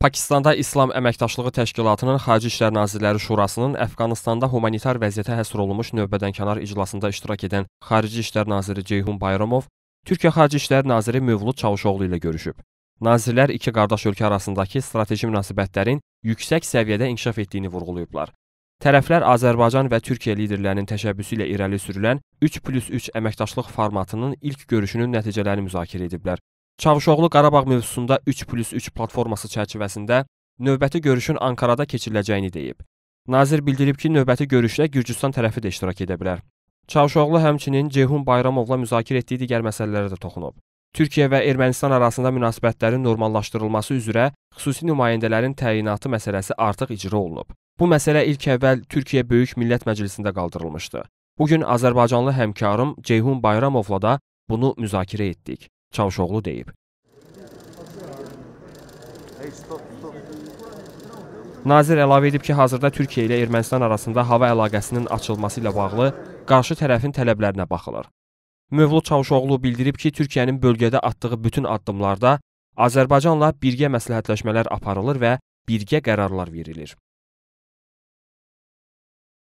Pakistanda İslam Əməkdaşlığı Təşkilatının Xarici İşlər Nazirləri Şurasının Əfqanistanda humanitar vəziyyətə həsr olunmuş növbədənkənar iclasında iştirak edən Xarici İşlər Naziri Ceyhun Bayramov Türkiyə Xarici İşlər Naziri Mövlud Çavuşoğlu ilə görüşüb. Nazirlər iki qardaş ölkə arasındakı strateji münasibətlərin yüksək səviyyədə inkişaf etdiyini vurğulayıblar. Tərəflər Azərbaycan və Türkiyə liderlərinin təşəbbüsü ilə irəli sürülən 3+3 əməkdaşlıq formatının ilk görüşünün nəticələrini müzakirə ediblər. Çavuşoğlu Qarabağ mövzusunda 3 plus 3 platforması çərçivəsində növbəti görüşün Ankarada keçiriləcəyini deyib. Nazir bildirib ki, növbəti görüşdə Gürcüstan tərəfi də iştirak edə bilər. Çavuşoğlu həmçinin Ceyhun Bayramovla müzakirə etdiyi digər məsələlərə də toxunub. Türkiyə və Ermənistan arasında münasibətlərin normallaşdırılması üzrə xüsusi nümayəndələrin təyinatı məsələsi artıq icra olunub. Bu məsələ ilk əvvəl Türkiyə Böyük Millət Məclisində qaldırılmışdı. Bu gün Azərbaycanlı həmkarım Ceyhun Bayramovla da bunu müzakirə etdik. Çavuşoğlu deyib. Nazir əlavə edib ki, hazırda Türkiyə ilə Ermənistan arasında hava əlaqəsinin açılması ilə bağlı qarşı tərəfin tələblərinə baxılır. Mövlud Çavuşoğlu bildirib ki, Türkiyənin bölgədə atdığı bütün addımlarda Azərbaycanla birgə məsləhətləşmələr aparılır və birgə qərarlar verilir.